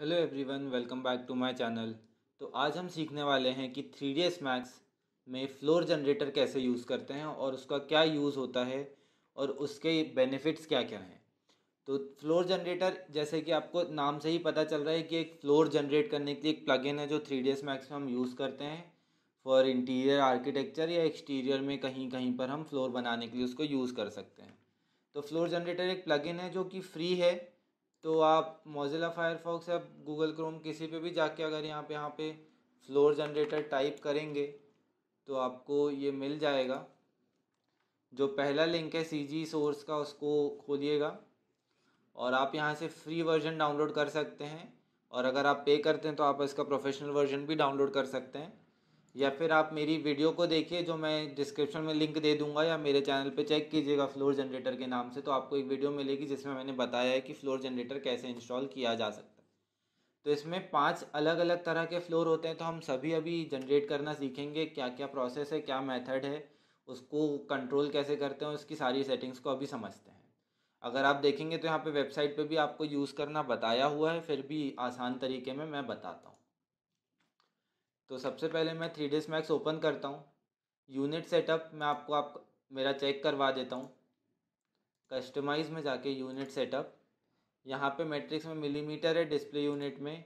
hello everyone welcome back to my channel तो आज हम सीखने वाले हैं कि थ्री डी मैक्स में फ्लोर जनरेटर कैसे यूज़ करते हैं और उसका क्या यूज़ होता है और उसके बेनिफिट्स क्या क्या हैं तो फ्लोर जनरेटर जैसे कि आपको नाम से ही पता चल रहा है कि एक फ्लोर जनरेट करने के लिए एक प्लगइन है जो थ्री डी मैक्स में हम यूज़ करते हैं फॉर इंटीरियर आर्किटेक्चर या एक्सटीरियर में कहीं कहीं पर हम फ्लोर बनाने के लिए उसको यूज़ कर सकते हैं तो फ्लोर जनरेटर एक प्लगइन है जो कि फ्री है तो आप मोजिला फायरफॉक्स या गूगल क्रोम किसी पे भी जाके अगर यहाँ पे यहाँ पे फ्लोर जनरेटर टाइप करेंगे तो आपको ये मिल जाएगा जो पहला लिंक है सी जी सोर्स का उसको खोलिएगा और आप यहाँ से फ्री वर्जन डाउनलोड कर सकते हैं और अगर आप पे करते हैं तो आप इसका प्रोफेशनल वर्जन भी डाउनलोड कर सकते हैं या फिर आप मेरी वीडियो को देखिए जो मैं डिस्क्रिप्शन में लिंक दे दूंगा या मेरे चैनल पे चेक कीजिएगा फ्लोर जनरेटर के नाम से तो आपको एक वीडियो मिलेगी जिसमें मैंने बताया है कि फ्लोर जनरेटर कैसे इंस्टॉल किया जा सकता है तो इसमें पांच अलग अलग तरह के फ्लोर होते हैं तो हम सभी अभी जनरेट करना सीखेंगे क्या क्या प्रोसेस है क्या मैथड है उसको कंट्रोल कैसे करते हैं उसकी सारी सेटिंग्स को अभी समझते हैं अगर आप देखेंगे तो यहाँ पर वेबसाइट पर भी आपको यूज़ करना बताया हुआ है फिर भी आसान तरीके में मैं बताता हूँ तो सबसे पहले मैं थ्री डेज मैक्स ओपन करता हूँ यूनिट सेटअप मैं आपको आप मेरा चेक करवा देता हूँ कस्टमाइज़ में जाके यूनिट सेटअप यहाँ पे मैट्रिक्स में मिलीमीटर है डिस्प्ले यूनिट में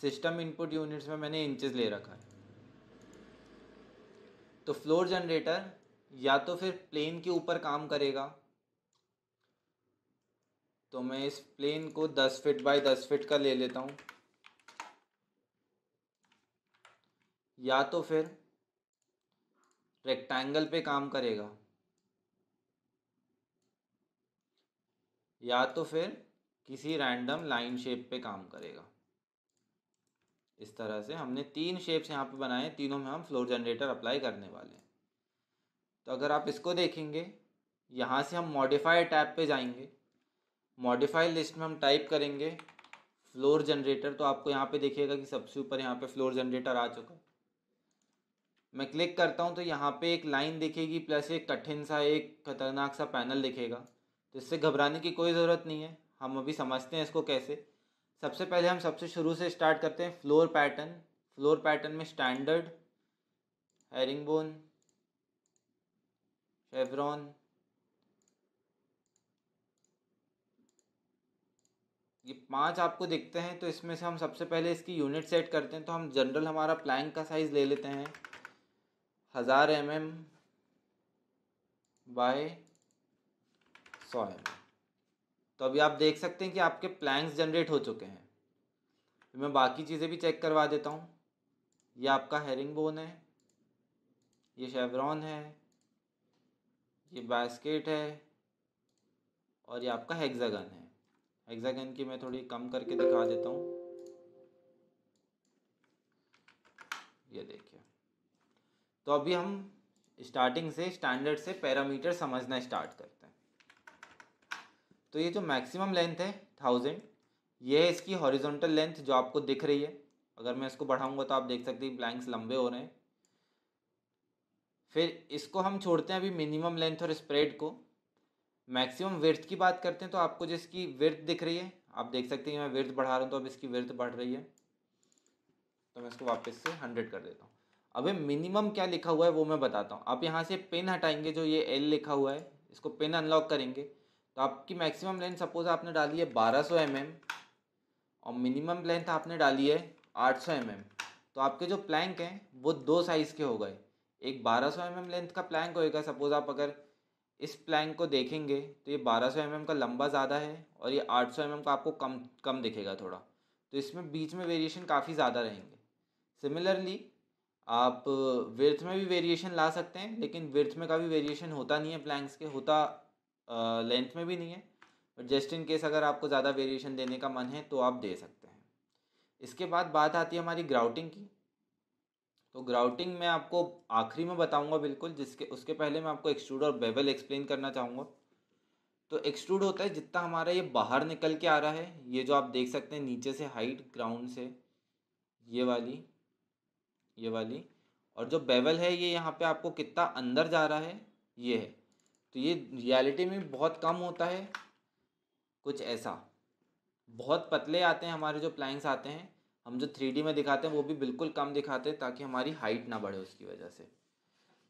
सिस्टम इनपुट यूनिट्स में मैंने इंचेस ले रखा है तो फ्लोर जनरेटर या तो फिर प्लेन के ऊपर काम करेगा तो मैं इस प्लेन को दस फिट बाय दस फिट का ले लेता हूँ या तो फिर रेक्टेंगल पे काम करेगा या तो फिर किसी रैंडम लाइन शेप पे काम करेगा इस तरह से हमने तीन शेप्स यहाँ पे बनाए तीनों में हम फ्लोर जनरेटर अप्लाई करने वाले हैं तो अगर आप इसको देखेंगे यहाँ से हम मॉडिफाई टैब पे जाएंगे मॉडिफाई लिस्ट में हम टाइप करेंगे फ्लोर जनरेटर तो आपको यहाँ पे देखिएगा कि सबसे ऊपर यहाँ पे फ्लोर जनरेटर आ चुका है मैं क्लिक करता हूँ तो यहाँ पे एक लाइन दिखेगी प्लस एक कठिन सा एक खतरनाक सा पैनल दिखेगा तो इससे घबराने की कोई ज़रूरत नहीं है हम अभी समझते हैं इसको कैसे सबसे पहले हम सबसे शुरू से स्टार्ट करते हैं फ्लोर पैटर्न फ्लोर पैटर्न में स्टैंडर्ड बोन शेवरॉन ये पांच आपको दिखते हैं तो इसमें से हम सबसे पहले इसकी यूनिट सेट करते हैं तो हम जनरल हमारा प्लैंक का साइज़ ले लेते हैं हज़ार एम एम बाय सौ एम तो अभी आप देख सकते हैं कि आपके प्लैंक्स जनरेट हो चुके हैं तो मैं बाकी चीज़ें भी चेक करवा देता हूँ ये आपका हेरिंग बोन है ये शेवरॉन है ये बास्केट है और ये आपका हेक्सागन है हेक्सागन की मैं थोड़ी कम करके दिखा देता हूँ तो अभी हम स्टार्टिंग से स्टैंडर्ड से पैरामीटर समझना स्टार्ट करते हैं तो ये जो मैक्सिमम लेंथ है थाउजेंड ये है इसकी हॉरिजॉन्टल लेंथ जो आपको दिख रही है अगर मैं इसको बढ़ाऊंगा तो आप देख सकते हैं ब्लैंक्स लंबे हो रहे हैं फिर इसको हम छोड़ते हैं अभी मिनिमम लेंथ और स्प्रेड को मैक्सिमम विर्थ की बात करते हैं तो आपको जिसकी विर्थ दिख रही है आप देख सकते हैं मैं वर्थ बढ़ा रहा हूँ तो अब इसकी विर्थ बढ़ रही है तो मैं इसको वापस से हंड्रेड कर देता हूँ अबे मिनिमम क्या लिखा हुआ है वो मैं बताता हूँ आप यहाँ से पेन हटाएंगे जो ये एल लिखा हुआ है इसको पेन अनलॉक करेंगे तो आपकी मैक्सिमम लेंथ सपोज आपने डाली है बारह सौ एम एम और मिनिमम लेंथ आपने डाली है आठ सौ एम एम तो आपके जो प्लैंक हैं वो दो साइज़ के हो गए एक बारह सौ एम एम लेंथ का प्लैंक होएगा सपोज़ आप अगर इस प्लैंक को देखेंगे तो ये बारह सौ एम एम का लंबा ज़्यादा है और ये आठ सौ एम एम का आपको कम कम दिखेगा थोड़ा तो इसमें बीच में वेरिएशन काफ़ी ज़्यादा रहेंगे सिमिलरली आप विर्थ में भी वेरिएशन ला सकते हैं लेकिन विर्थ में का भी वेरिएशन होता नहीं है प्लैंक्स के होता लेंथ में भी नहीं है बट जस्ट इन केस अगर आपको ज़्यादा वेरिएशन देने का मन है तो आप दे सकते हैं इसके बाद बात आती है हमारी ग्राउटिंग की तो ग्राउटिंग मैं आपको आखिरी में बताऊंगा बिल्कुल जिसके उसके पहले मैं आपको एक्सट्रूड और बेवल एक्सप्लेन करना चाहूँगा तो एक्सट्रूड होता है जितना हमारा ये बाहर निकल के आ रहा है ये जो आप देख सकते हैं नीचे से हाइट ग्राउंड से ये वाली ये वाली और जो बेवल है ये यहाँ पे आपको कितना अंदर जा रहा है ये है तो ये रियलिटी में बहुत कम होता है कुछ ऐसा बहुत पतले आते हैं हमारे जो प्लाइंग्स आते हैं हम जो थ्री में दिखाते हैं वो भी बिल्कुल कम दिखाते हैं ताकि हमारी हाइट ना बढ़े उसकी वजह से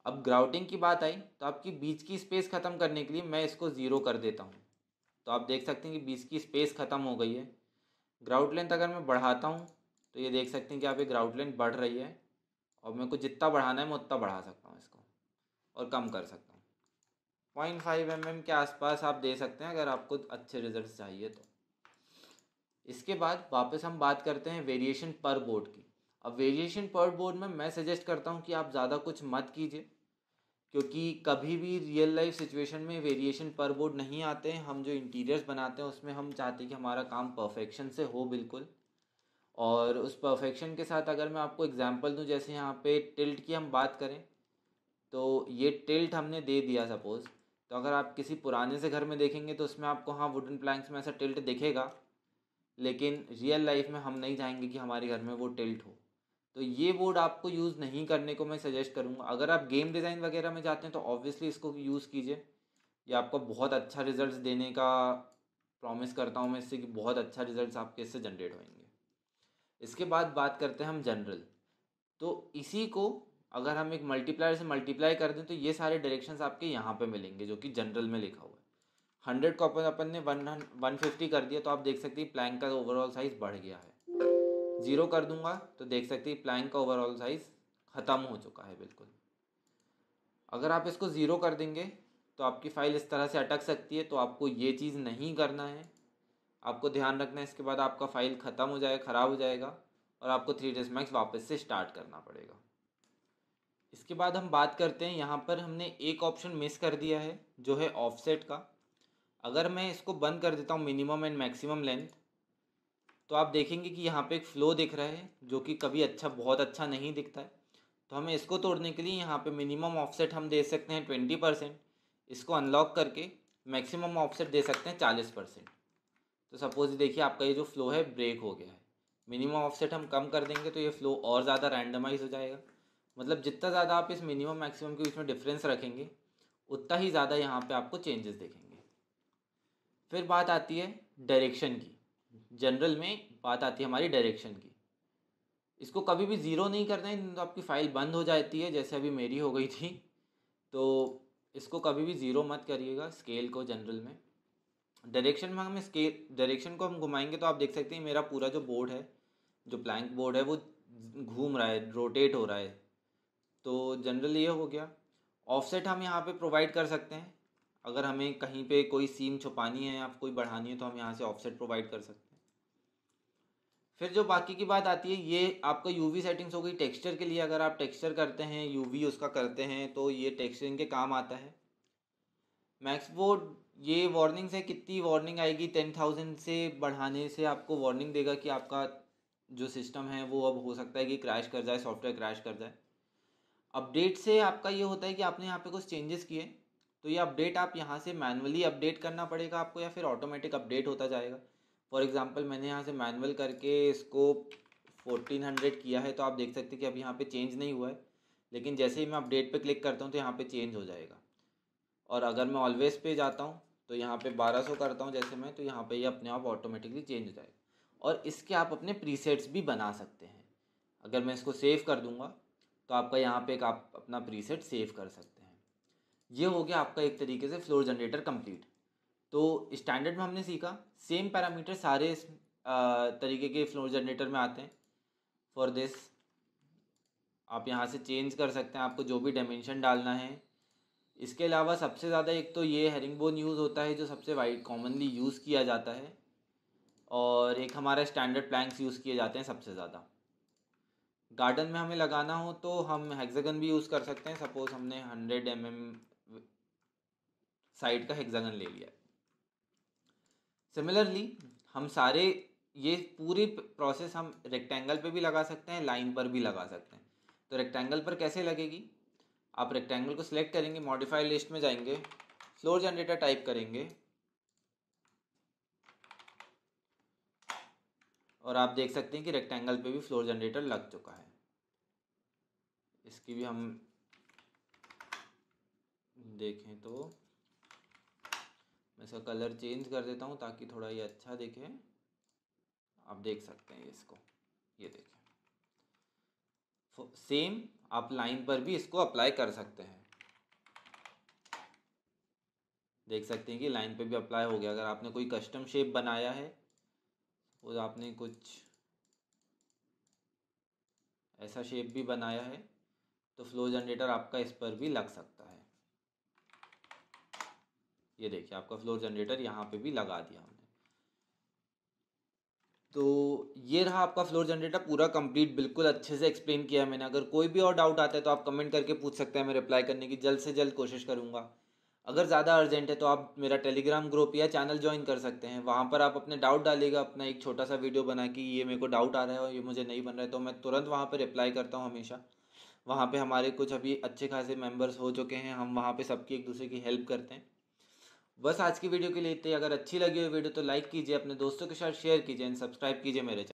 अब ग्राउटिंग की बात आई तो आपकी बीच की स्पेस ख़त्म करने के लिए मैं इसको ज़ीरो कर देता हूँ तो आप देख सकते हैं कि बीच की स्पेस ख़त्म हो गई है ग्राउट लेंथ अगर मैं बढ़ाता हूँ तो ये देख सकते हैं कि आप ये ग्राउट लेंथ बढ़ रही है और मेरे को जितना बढ़ाना है मैं उतना बढ़ा सकता हूँ इसको और कम कर सकता हूँ पॉइंट फाइव एम एम के आसपास आप दे सकते हैं अगर आपको अच्छे रिजल्ट चाहिए तो इसके बाद वापस हम बात करते हैं वेरिएशन पर बोर्ड की अब वेरिएशन पर बोर्ड में मैं सजेस्ट करता हूँ कि आप ज़्यादा कुछ मत कीजिए क्योंकि कभी भी रियल लाइफ सिचुएशन में वेरिएशन पर बोर्ड नहीं आते हैं हम जो इंटीरियर्स बनाते हैं उसमें हम चाहते हैं कि हमारा काम परफेक्शन से हो बिल्कुल और उस परफेक्शन के साथ अगर मैं आपको एग्ज़ाम्पल दूँ जैसे यहाँ पे टिल्ट की हम बात करें तो ये टिल्ट हमने दे दिया सपोज़ तो अगर आप किसी पुराने से घर में देखेंगे तो उसमें आपको हाँ वुडन प्लैंक्स में ऐसा टिल्ट दिखेगा लेकिन रियल लाइफ में हम नहीं चाहेंगे कि हमारे घर में वो टिल्ट हो तो ये बोर्ड आपको यूज़ नहीं करने को मैं सजेस्ट करूँगा अगर आप गेम डिज़ाइन वगैरह में जाते हैं तो ऑब्वियसली इसको यूज़ कीजिए ये आपको बहुत अच्छा रिजल्ट देने का प्रॉमिस करता हूँ मैं इससे कि बहुत अच्छा रिजल्ट आपके इससे जनरेट होंगे इसके बाद बात करते हैं हम जनरल तो इसी को अगर हम एक मल्टीप्लायर से मल्टीप्लाई कर दें तो ये सारे डायरेक्शंस आपके यहाँ पे मिलेंगे जो कि जनरल में लिखा हुआ है हंड्रेड को अपन अपन ने वन वन फिफ्टी कर दिया तो आप देख सकते हैं प्लैंक का ओवरऑल साइज बढ़ गया है ज़ीरो कर दूंगा तो देख सकते हैं प्लैंक का ओवरऑल साइज ख़त्म हो चुका है बिल्कुल अगर आप इसको ज़ीरो कर देंगे तो आपकी फ़ाइल इस तरह से अटक सकती है तो आपको ये चीज़ नहीं करना है आपको ध्यान रखना है इसके बाद आपका फ़ाइल ख़त्म हो जाएगा ख़राब हो जाएगा और आपको थ्री डेज मैक्स वापस से स्टार्ट करना पड़ेगा इसके बाद हम बात करते हैं यहाँ पर हमने एक ऑप्शन मिस कर दिया है जो है ऑफसेट का अगर मैं इसको बंद कर देता हूँ मिनिमम एंड मैक्सिमम लेंथ तो आप देखेंगे कि यहाँ पे एक फ़्लो दिख रहा है जो कि कभी अच्छा बहुत अच्छा नहीं दिखता है तो हमें इसको तोड़ने के लिए यहाँ पे मिनिमम ऑफसेट हम दे सकते हैं ट्वेंटी परसेंट इसको अनलॉक करके मैक्सिमम ऑफसेट दे सकते हैं चालीस परसेंट तो सपोज़ देखिए आपका ये जो फ्लो है ब्रेक हो गया है मिनिमम ऑफसेट हम कम कर देंगे तो ये फ्लो और ज़्यादा रैंडमाइज हो जाएगा मतलब जितना ज़्यादा आप इस मिनिमम मैक्सिमम के बीच में डिफरेंस रखेंगे उतना ही ज़्यादा यहाँ पे आपको चेंजेस देखेंगे फिर बात आती है डायरेक्शन की जनरल में बात आती है हमारी डायरेक्शन की इसको कभी भी ज़ीरो नहीं करना है तो आपकी फ़ाइल बंद हो जाती है जैसे अभी मेरी हो गई थी तो इसको कभी भी ज़ीरो मत करिएगा स्केल को जनरल में डायरेक्शन में हम स्केल डायरेक्शन को हम घुमाएंगे तो आप देख सकते हैं मेरा पूरा जो बोर्ड है जो प्लैंक बोर्ड है वो घूम रहा है रोटेट हो रहा है तो जनरल ये हो गया ऑफसेट हम यहाँ पे प्रोवाइड कर सकते हैं अगर हमें कहीं पे कोई सीम छुपानी है या कोई बढ़ानी है तो हम यहाँ से ऑफसेट प्रोवाइड कर सकते हैं फिर जो बाकी की बात आती है ये आपका यूवी सेटिंग्स हो गई टेक्सचर के लिए अगर आप टेक्सचर करते हैं यूवी उसका करते हैं तो ये टेक्सचरिंग के काम आता है मैक्स वो ये वार्निंग से कितनी वार्निंग आएगी टेन थाउजेंड से बढ़ाने से आपको वार्निंग देगा कि आपका जो सिस्टम है वो अब हो सकता है कि क्रैश कर जाए सॉफ्टवेयर क्रैश कर जाए अपडेट से आपका ये होता है कि आपने यहाँ पे कुछ चेंजेस किए तो ये अपडेट आप यहाँ से मैनुअली अपडेट करना पड़ेगा आपको या फिर ऑटोमेटिक अपडेट होता जाएगा फॉर एग्ज़ाम्पल मैंने यहाँ से मैनुअल करके इसको फोर्टीन हंड्रेड किया है तो आप देख सकते हैं कि अब यहाँ पे चेंज नहीं हुआ है लेकिन जैसे ही मैं अपडेट पे क्लिक करता हूँ तो यहाँ पे चेंज हो जाएगा और अगर मैं ऑलवेज पे जाता हूँ तो यहाँ पे 1200 करता हूँ जैसे मैं तो यहाँ पे ये यह अपने आप ऑटोमेटिकली चेंज हो जाएगा और इसके आप अपने प्रीसेट्स भी बना सकते हैं अगर मैं इसको सेव कर दूँगा तो आपका यहाँ पे एक आप अपना प्रीसेट सेव कर सकते हैं ये हो गया आपका एक तरीके से फ्लोर जनरेटर कम्प्लीट तो स्टैंडर्ड में हमने सीखा सेम पैरामीटर सारे इस तरीके के फ्लोर जनरेटर में आते हैं फॉर दिस आप यहाँ से चेंज कर सकते हैं आपको जो भी डायमेंशन डालना है इसके अलावा सबसे ज़्यादा एक तो ये हेरिंग बोन यूज़ होता है जो सबसे वाइड कॉमनली यूज़ किया जाता है और एक हमारा स्टैंडर्ड प्लैंक्स यूज़ किए जाते हैं सबसे ज़्यादा गार्डन में हमें लगाना हो तो हम हेक्सागन भी यूज़ कर सकते हैं सपोज़ हमने हंड्रेड एम एम साइड का हेक्सागन ले लिया सिमिलरली हम सारे ये पूरी प्रोसेस हम रेक्टेंगल पे भी लगा सकते हैं लाइन पर भी लगा सकते हैं तो रेक्टेंगल पर कैसे लगेगी आप रेक्टेंगल को सिलेक्ट करेंगे मॉडिफाई लिस्ट में जाएंगे फ्लोर जनरेटर टाइप करेंगे और आप देख सकते हैं कि रेक्टेंगल पे भी फ्लोर जनरेटर लग चुका है इसकी भी हम देखें तो मैं इसका कलर चेंज कर देता हूँ ताकि थोड़ा ये अच्छा दिखे आप देख सकते हैं इसको ये देखें सेम आप लाइन पर भी इसको अप्लाई कर सकते हैं देख सकते हैं कि लाइन पे भी अप्लाई हो गया अगर आपने कोई कस्टम शेप बनाया है और आपने कुछ ऐसा शेप भी बनाया है तो फ्लो जनरेटर आपका इस पर भी लग सकता है ये देखिए आपका फ्लो जनरेटर यहाँ पे भी लगा दिया हमने तो ये रहा आपका फ्लोर जनरेटर पूरा कंप्लीट बिल्कुल अच्छे से एक्सप्लेन किया है मैंने अगर कोई भी और डाउट आता है तो आप कमेंट करके पूछ सकते हैं मैं रिप्लाई करने की जल्द से जल्द कोशिश करूँगा अगर ज़्यादा अर्जेंट है तो आप मेरा टेलीग्राम ग्रुप या चैनल ज्वाइन कर सकते हैं वहाँ पर आप अपने डाउट डालिएगा अपना एक छोटा सा वीडियो बना कि ये मेरे को डाउट आ रहा है और ये मुझे नहीं बन रहा है तो मैं तुरंत वहाँ पर रिप्लाई करता हूँ हमेशा वहाँ पर हमारे कुछ अभी अच्छे खासे मेम्बर्स हो चुके हैं हम वहाँ पर सबकी एक दूसरे की हेल्प करते हैं बस आज की वीडियो के लिए इतने अगर अच्छी लगी हो वीडियो तो लाइक कीजिए अपने दोस्तों के साथ शेयर कीजिए एंड सब्सक्राइब कीजिए मेरे